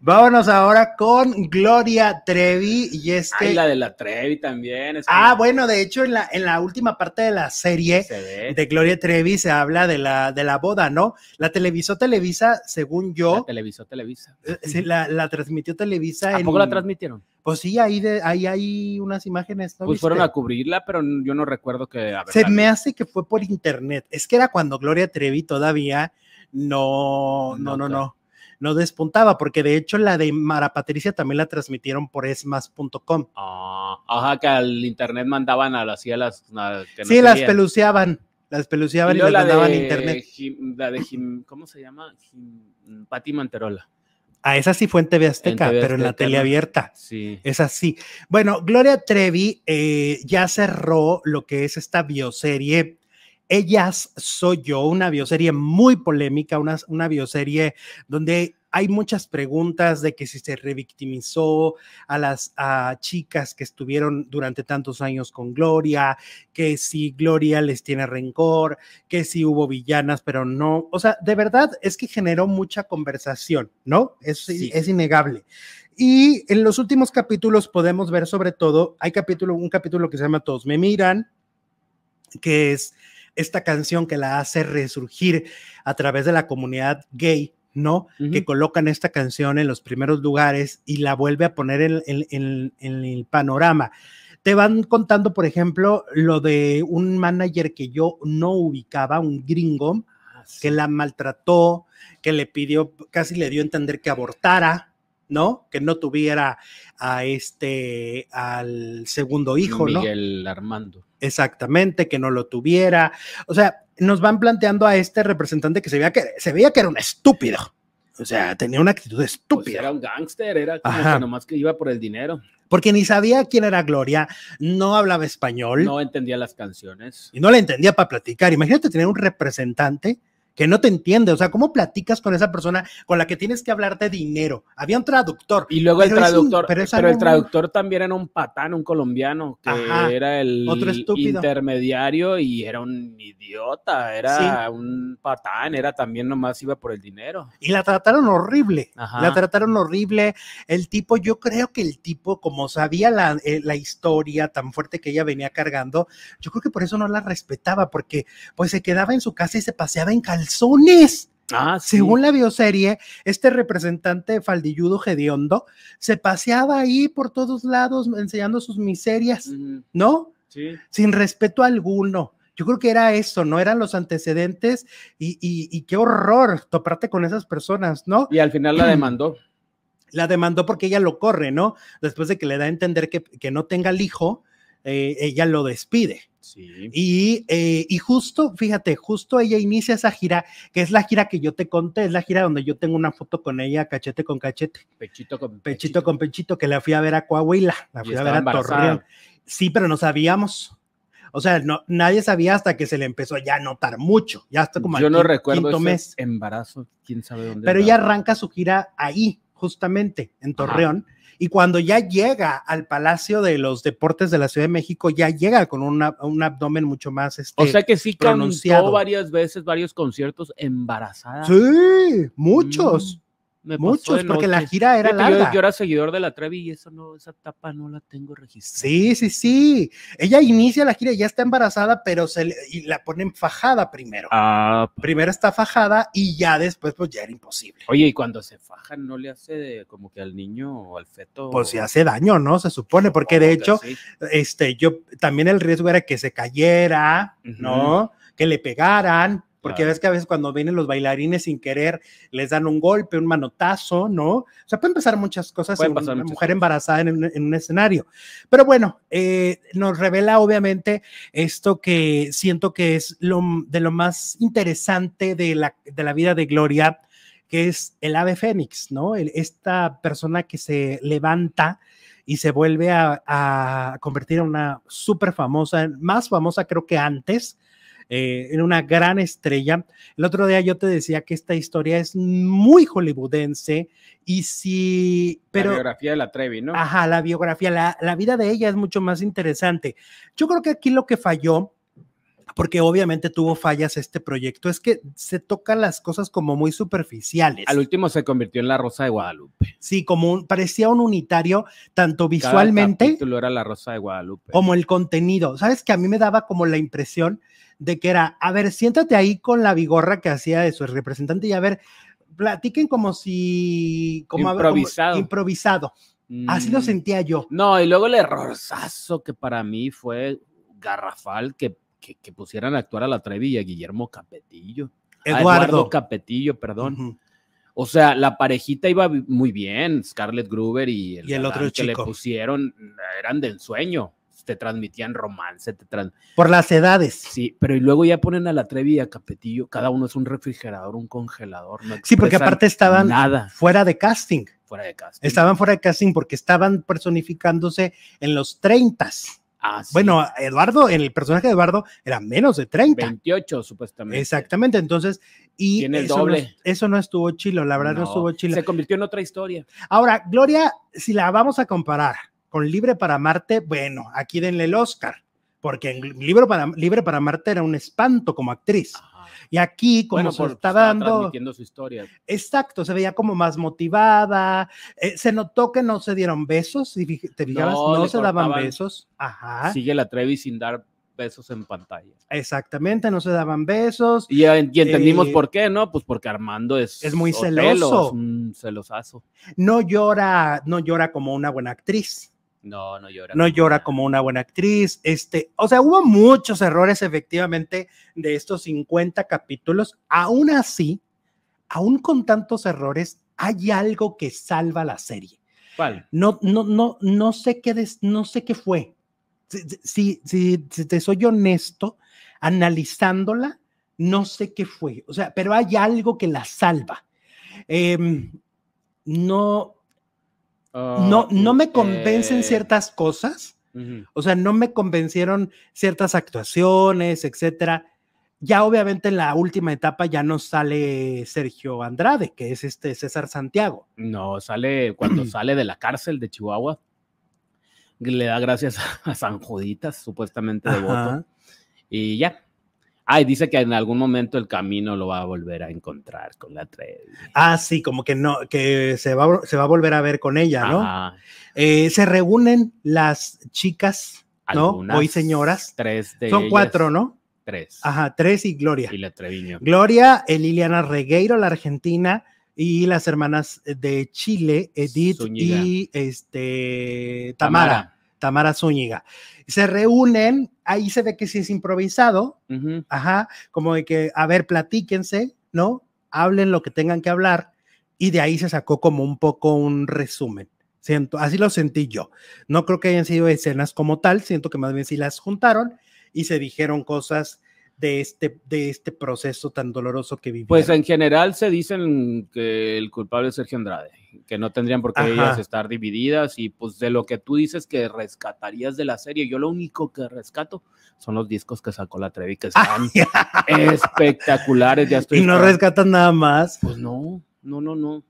Vámonos ahora con Gloria Trevi y este. la de la Trevi también. ah, bueno, de hecho, en la, en la última parte de la serie de Gloria Trevi se habla de la, de la boda, ¿no? La televisó Televisa, según yo. La televisó Televisa. Eh, la, transmitió Televisa. ¿A poco la transmitieron? Pues sí, ahí, de, hay unas imágenes. pues fueron a cubrirla, pero yo no recuerdo que. se me hace que fue por internet. Es que era cuando Gloria Trevi todavía no, no, no. no no despuntaba, porque de hecho la de Mara Patricia también la transmitieron por esmas.com. Ah, ajá, que al internet mandaban a las... A las sí, las peluceaban. Las peluceaban y, mandaban internet. la de Jim, ¿cómo se llama? Pati Manterola. Ah, esa sí fue en TV Azteca, pero en la tele abierta. Sí. Es así. Bueno, Gloria Trevi eh, ya cerró lo que es esta bioserie ellas Soy Yo, una bioserie muy polémica, una, una bioserie donde hay muchas preguntas de que si se revictimizó a las chicas que estuvieron durante tantos años con Gloria, que si Gloria les tiene rencor, que si hubo villanas, pero no. O sea, de verdad es que generó mucha conversación, ¿no? Es, es innegable. Y en los últimos capítulos podemos ver sobre todo, hay capítulo, un capítulo que se llama Todos me miran, que es esta canción que la hace resurgir a través de la comunidad gay, ¿no? Que colocan esta canción en los primeros lugares y la vuelve a poner en, en, el panorama. Te van contando, por ejemplo, lo de un manager que yo no ubicaba, un gringo, ah, que la maltrató, que le pidió, casi le dio a entender que abortara, ¿no? Que no tuviera a este, al segundo hijo, ¿no? Miguel Armando. Exactamente, que no lo tuviera. O sea, nos van planteando a este representante que se veía que, se veía que era un estúpido. O sea, tenía una actitud pues estúpida. era un gángster, era como que nomás que iba por el dinero. Porque ni sabía quién era Gloria, no hablaba español. No entendía las canciones. Y no la entendía para platicar. Imagínate tener un representante que no te entiende. O sea, ¿cómo platicas con esa persona con la que tienes que hablar de dinero? Había un traductor. Y luego el traductor, pero, el traductor también era un patán, un colombiano, que era el intermediario y era un idiota, era un patán, era también nomás iba por el dinero. Y la trataron horrible, la trataron horrible. El tipo, yo creo que el tipo, como sabía eh, la, historia tan fuerte que ella venía cargando, yo creo que por eso no la respetaba, porque pues se quedaba en su casa y se paseaba en calzado, calzones. Ah, Según la bioserie, este representante faldilludo Gediondo se paseaba ahí por todos lados enseñando sus miserias, ¿no? Sin respeto alguno. Yo creo que era eso, ¿no? Eran los antecedentes y, qué horror toparte con esas personas, ¿no? Y al final la demandó. La demandó porque ella lo corre, ¿no? Después de que le da a entender que, no tenga el hijo, eh, ella lo despide. Y, eh, y justo, fíjate, justo ella inicia esa gira, que es la gira que yo te conté, es la gira donde yo tengo una foto con ella, cachete con cachete. Pechito con pechito. con pechito, que la fui a ver a Coahuila, la fui a ver a Torreón. Sí, pero no sabíamos. O sea, no, nadie sabía hasta que se le empezó ya a notar mucho, ya hasta como Yo no recuerdo embarazo, quién sabe dónde. Pero ella arranca su gira ahí, justamente, en Torreón. Y cuando ya llega al Palacio de los Deportes de la Ciudad de México, ya llega con un abdomen mucho más este, O sea que sí pronunciado. cantó varias veces, varios conciertos embarazada. Sí, muchos. Mm. Muchos, porque la gira era larga. Yo, era seguidor de la Trevi y eso no, esa tapa no la tengo registrada. Sí, sí, sí. Ella inicia la gira, y ya está embarazada, pero se la ponen fajada primero. Ah, pues. primero está fajada y ya después, pues ya era imposible. Oye, y cuando se fajan, ¿no le hace como que al niño o al feto? Pues si hace daño, ¿no? Se supone, porque de hecho, este, yo también el riesgo era que se cayera, ¿no? Que le pegaran, porque ves que a veces cuando vienen los bailarines sin querer, les dan un golpe, un manotazo, ¿no? O sea, pueden pasar muchas cosas una mujer embarazada en, en, un escenario. Pero bueno, eh, nos revela obviamente esto que siento que es lo, de lo más interesante de la, de la vida de Gloria, que es el ave fénix, ¿no? esta persona que se levanta y se vuelve a, a convertir en una súper famosa, más famosa creo que antes en eh, una gran estrella. El otro día yo te decía que esta historia es muy hollywoodense y si... Pero, la biografía de la Trevi, ¿no? Ajá, la biografía, la, la vida de ella es mucho más interesante. Yo creo que aquí lo que falló porque obviamente tuvo fallas este proyecto, es que se tocan las cosas como muy superficiales. Al último se convirtió en la Rosa de Guadalupe. Sí, como un, parecía un unitario, tanto visualmente. era la Rosa de Guadalupe. Como el contenido. Sabes que a mí me daba como la impresión de que era, a ver, siéntate ahí con la vigorra que hacía de su representante y a ver, platiquen como si. Como, improvisado. improvisado. Así lo mm. sentía yo. No, y luego el errorazo que para mí fue garrafal, que que, pusieran a actuar a la Trevi y a Guillermo Capetillo. Eduardo. Capetillo, perdón. O sea, la parejita iba muy bien, Scarlett Gruber y el, y el otro que le pusieron eran del sueño. Te transmitían romance, te por las edades. Sí, pero y luego ya ponen a la Trevi y a Capetillo, cada uno es un refrigerador, un congelador. sí, porque aparte estaban nada. fuera de casting. Fuera de casting. Estaban fuera de casting porque estaban personificándose en los treintas Ah, bueno, Eduardo, el personaje de Eduardo era menos de 30. 28, supuestamente. Exactamente, entonces, y el eso, doble. No, eso no estuvo chilo, la verdad no, estuvo chilo. Se convirtió en otra historia. Ahora, Gloria, si la vamos a comparar con Libre para Marte, bueno, aquí denle el Oscar, porque en Libre para, Libre para Marte era un espanto como actriz. Y aquí, como se está dando. su historia. Exacto, se veía como más motivada. Eh, se notó que no se dieron besos. te no, se daban besos. Ajá. Sigue la Trevi sin dar besos en pantalla. Exactamente, no se daban besos. Y, entendimos eh, por qué, ¿no? Pues porque Armando es, es muy celoso. celosazo. No llora, no llora como una buena actriz. No, no llora. No llora una... como una buena actriz. Este, o sea, hubo muchos errores efectivamente de estos 50 capítulos. Aún así, aún con tantos errores, hay algo que salva la serie. ¿Cuál? No, no, no, no sé qué, no sé qué fue. Si, te soy honesto, analizándola, no sé qué fue. O sea, pero hay algo que la salva. Em, no, no, no me convencen ciertas cosas. O sea, no me convencieron ciertas actuaciones, etcétera. Ya obviamente en la última etapa ya no sale Sergio Andrade, que es este César Santiago. No, sale cuando sale de la cárcel de Chihuahua. Le da gracias a San Juditas, supuestamente de Y ya, Ay, dice que en algún momento el camino lo va a volver a encontrar con la tres. Ah, sí, como que no, que se va, se va a volver a ver con ella, ¿no? Eh, se reúnen las chicas, ¿no? Hoy señoras. Tres de Son cuatro, ¿no? Tres. Ajá, tres y Gloria. Y la Treviño. Gloria, eh, Liliana Regueiro, la argentina, y las hermanas eh, de Chile, Edith y este, Tamara. Tamara Zúñiga. Se reúnen, ahí se ve que sí es improvisado, ajá, como de que, a ver, platíquense, ¿no? Hablen lo que tengan que hablar, y de ahí se sacó como un poco un resumen. Siento, así lo sentí yo. No creo que hayan sido escenas como tal, siento que más bien sí las juntaron y se dijeron cosas de este, de este proceso tan doloroso que vivieron. Pues en general se dicen que el culpable es Sergio Andrade, que no tendrían por qué ellas estar divididas y pues de lo que tú dices que rescatarías de la serie, yo lo único que rescato son los discos que sacó la Trevi que están espectaculares, ya estoy Y no rescatan nada más. Pues no, no, no, no.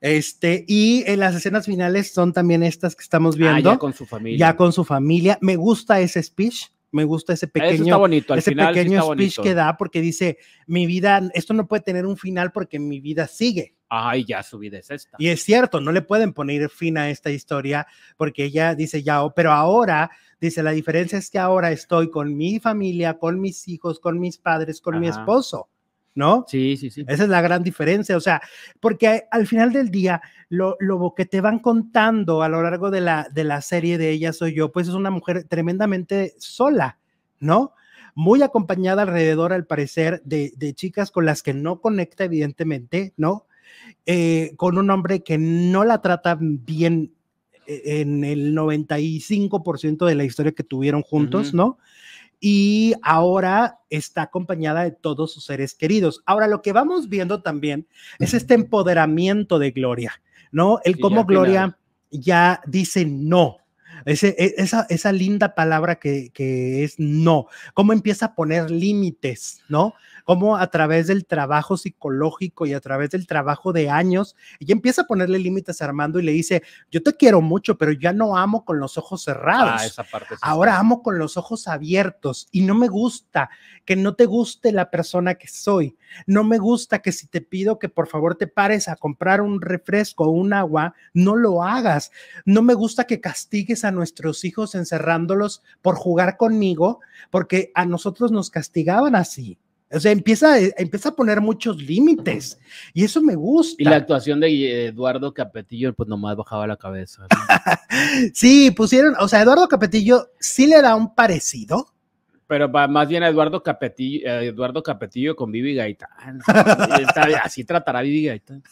Este, y en eh, las escenas finales son también estas que estamos ah, viendo. ya con su familia. Ya con su familia. Me gusta ese speech me gusta ese pequeño, bonito. ese pequeño speech que da porque dice, mi vida, esto no puede tener un final porque mi vida sigue. Ay, ya su vida es esta. Y es cierto, no le pueden poner fin a esta historia porque ella dice ya, oh, pero ahora, dice, la diferencia es que ahora estoy con mi familia, con mis hijos, con mis padres, con mi esposo. ¿no? Sí, sí, sí. Esa es la gran diferencia, o sea, porque al final del día, lo, lo, que te van contando a lo largo de la, de la serie de Ella Soy Yo, pues es una mujer tremendamente sola, ¿no? Muy acompañada alrededor, al parecer, de, chicas con las que no conecta, evidentemente, ¿no? Eh, con un hombre que no la trata bien eh, en el 95% de la historia que tuvieron juntos, ¿no? y ahora está acompañada de todos sus seres queridos. Ahora lo que vamos viendo también es este empoderamiento de Gloria, ¿no? El como cómo Gloria ya dice no, e, esa, esa linda palabra que, es no, cómo empieza a poner límites, ¿no? Cómo a través del trabajo psicológico y a través del trabajo de años, ella empieza a ponerle límites a Armando y le dice, yo te quiero mucho, pero ya no amo con los ojos ah, cerrados. esa parte Ahora amo con los ojos abiertos y no me gusta que no te guste la persona que soy. No me gusta que si te pido que por favor te pares a comprar un refresco o un agua, no lo hagas. No me gusta que castigues a nuestros hijos encerrándolos por jugar conmigo, porque a nosotros nos castigaban así. O sea, empieza, empieza a poner muchos límites y eso me gusta. Y la actuación de Eduardo Capetillo, pues nomás bajaba la cabeza. sí, pusieron, o sea, Eduardo Capetillo sí le da un parecido. Pero más bien a Eduardo Capetillo, eh, Eduardo Capetillo con Vivi Gaitán. Así tratará Vivi Gaitán.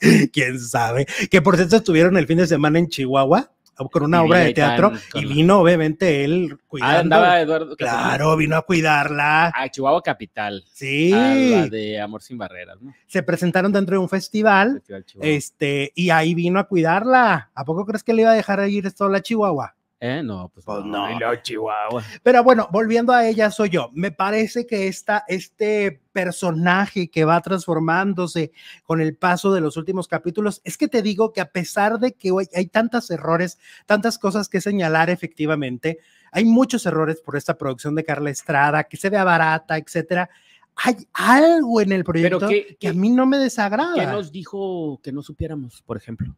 Quién sabe. Que por cierto estuvieron el fin de semana en Chihuahua con una obra de teatro y vino obviamente él cuidando. Ah, Eduardo. Claro, vino a cuidarla. A Chihuahua Capital. Sí. la de Amor sin Barreras. Se presentaron dentro de un festival, este, y ahí vino a cuidarla. ¿A poco crees que le iba a dejar ir esto a la Chihuahua? ¿Eh? no, pues, pues no. Chihuahua. Pero bueno, volviendo a ella, soy yo. Me parece que esta, este personaje que va transformándose con el paso de los últimos capítulos, es que te digo que a pesar de que hay tantos errores, tantas cosas que señalar efectivamente, hay muchos errores por esta producción de Carla Estrada, que se vea barata, etcétera. Hay algo en el proyecto que, a mí no me desagrada. ¿Qué nos dijo que no supiéramos, por ejemplo?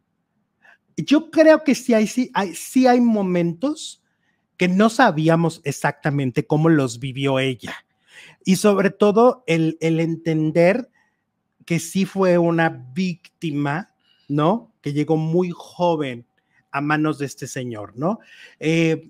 yo creo que sí hay, hay, momentos que no sabíamos exactamente cómo los vivió ella. Y sobre todo el, entender que sí fue una víctima, ¿no? Que llegó muy joven a manos de este señor, ¿no? Eh,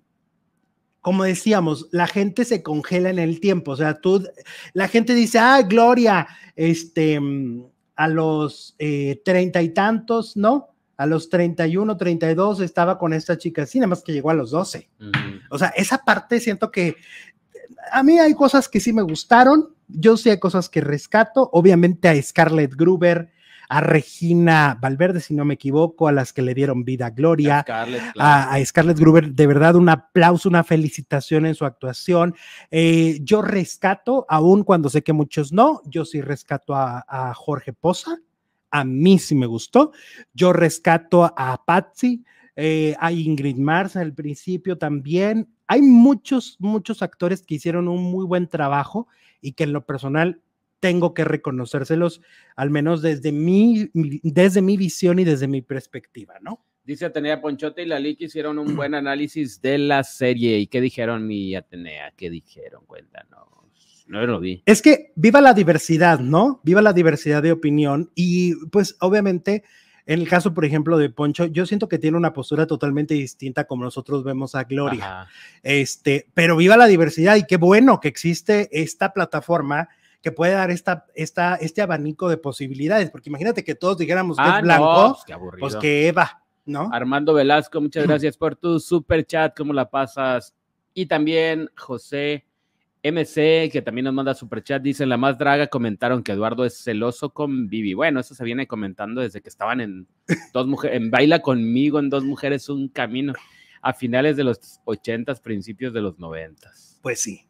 como decíamos, la gente se congela en el tiempo, o sea, tú, la gente dice, ah, Gloria, este, mm, a los eh, treinta y tantos, ¿no? a los 31, 32 estaba con esta chica, así, nada más que llegó a los 12. O sea, esa parte siento que a mí hay cosas que sí me gustaron, yo sí hay cosas que rescato, obviamente a Scarlett Gruber, a Regina Valverde, si no me equivoco, a las que le dieron vida Gloria, a Gloria, a, Scarlett Gruber, de verdad un aplauso, una felicitación en su actuación. Eh, yo rescato, aún cuando sé que muchos no, yo sí rescato a, a Jorge Poza, a mí sí me gustó. Yo rescato a Patsy, eh, a Ingrid Mars al principio también. Hay muchos, muchos actores que hicieron un muy buen trabajo y que en lo personal tengo que reconocérselos, al menos desde mi, desde mi visión y desde mi perspectiva, ¿no? Dice Atenea Ponchote y que hicieron un buen análisis de la serie. ¿Y qué dijeron, mi Atenea? ¿Qué dijeron? Cuéntanos no lo vi. Es que viva la diversidad, ¿no? Viva la diversidad de opinión y pues obviamente en el caso, por ejemplo, de Poncho, yo siento que tiene una postura totalmente distinta como nosotros vemos a Gloria. Este, pero viva la diversidad y qué bueno que existe esta plataforma que puede dar esta, esta, este abanico de posibilidades, porque imagínate que todos dijéramos que es ah, blanco, pues, pues, que Eva, ¿no? Armando Velasco, muchas gracias por tu super chat, ¿cómo la pasas? Y también José MC, que también nos manda super chat, dice, la más draga comentaron que Eduardo es celoso con Vivi. Bueno, eso se viene comentando desde que estaban en dos mujeres, en Baila conmigo, en Dos Mujeres, un camino, a finales de los ochentas, principios de los noventas. Pues sí,